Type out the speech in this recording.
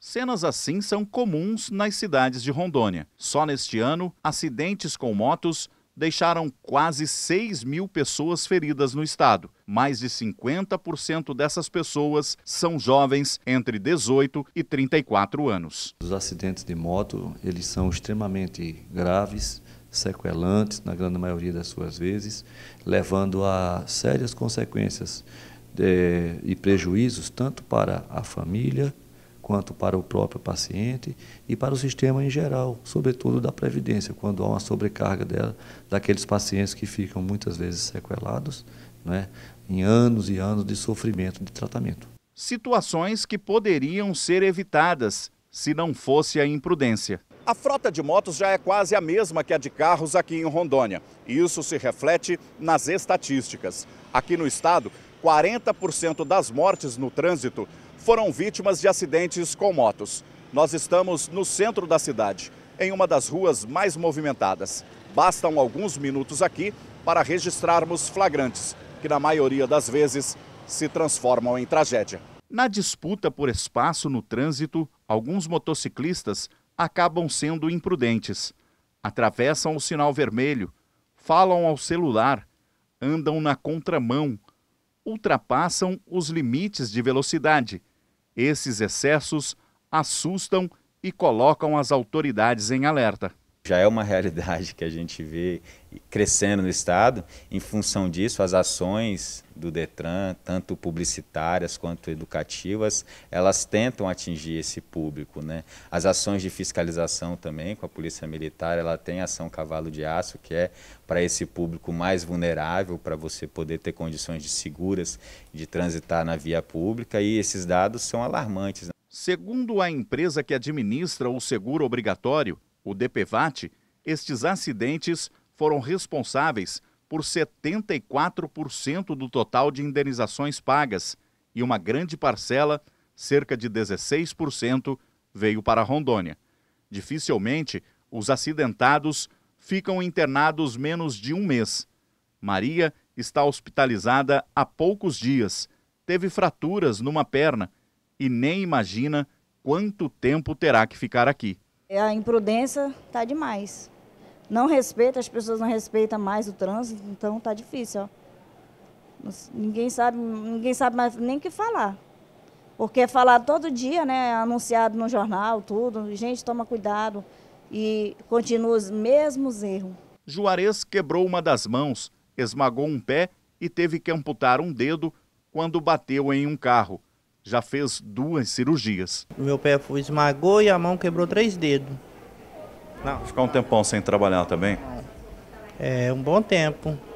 Cenas assim são comuns nas cidades de Rondônia. Só neste ano, acidentes com motos deixaram quase 6 mil pessoas feridas no estado. Mais de 50% dessas pessoas são jovens entre 18 e 34 anos. Os acidentes de moto, eles são extremamente graves, sequelantes na grande maioria das suas vezes, levando a sérias consequências de, eh, e prejuízos tanto para a família quanto para o próprio paciente e para o sistema em geral, sobretudo da Previdência, quando há uma sobrecarga dela, daqueles pacientes que ficam muitas vezes sequelados, né, em anos e anos de sofrimento de tratamento. Situações que poderiam ser evitadas se não fosse a imprudência. A frota de motos já é quase a mesma que a de carros aqui em Rondônia. E isso se reflete nas estatísticas. Aqui no estado, 40% das mortes no trânsito foram vítimas de acidentes com motos. Nós estamos no centro da cidade, em uma das ruas mais movimentadas. Bastam alguns minutos aqui para registrarmos flagrantes, que na maioria das vezes se transformam em tragédia. Na disputa por espaço no trânsito, alguns motociclistas acabam sendo imprudentes. Atravessam o sinal vermelho, falam ao celular, andam na contramão, ultrapassam os limites de velocidade. Esses excessos assustam e colocam as autoridades em alerta já é uma realidade que a gente vê crescendo no estado. Em função disso, as ações do Detran, tanto publicitárias quanto educativas, elas tentam atingir esse público, né? As ações de fiscalização também com a Polícia Militar, ela tem ação cavalo de aço, que é para esse público mais vulnerável, para você poder ter condições de seguras de transitar na via pública, e esses dados são alarmantes. Né? Segundo a empresa que administra o seguro obrigatório, o DPVAT, estes acidentes foram responsáveis por 74% do total de indenizações pagas e uma grande parcela, cerca de 16%, veio para Rondônia. Dificilmente os acidentados ficam internados menos de um mês. Maria está hospitalizada há poucos dias, teve fraturas numa perna e nem imagina quanto tempo terá que ficar aqui. É, a imprudência está demais. Não respeita, as pessoas não respeitam mais o trânsito, então está difícil. Ó. Ninguém sabe, ninguém sabe mais nem o que falar. Porque é falado todo dia, né? Anunciado no jornal, tudo. Gente, toma cuidado. E continua os mesmos erros. Juarez quebrou uma das mãos, esmagou um pé e teve que amputar um dedo quando bateu em um carro já fez duas cirurgias. O meu pé foi, esmagou e a mão quebrou três dedos. Não. Ficar um tempão sem trabalhar também? É, um bom tempo.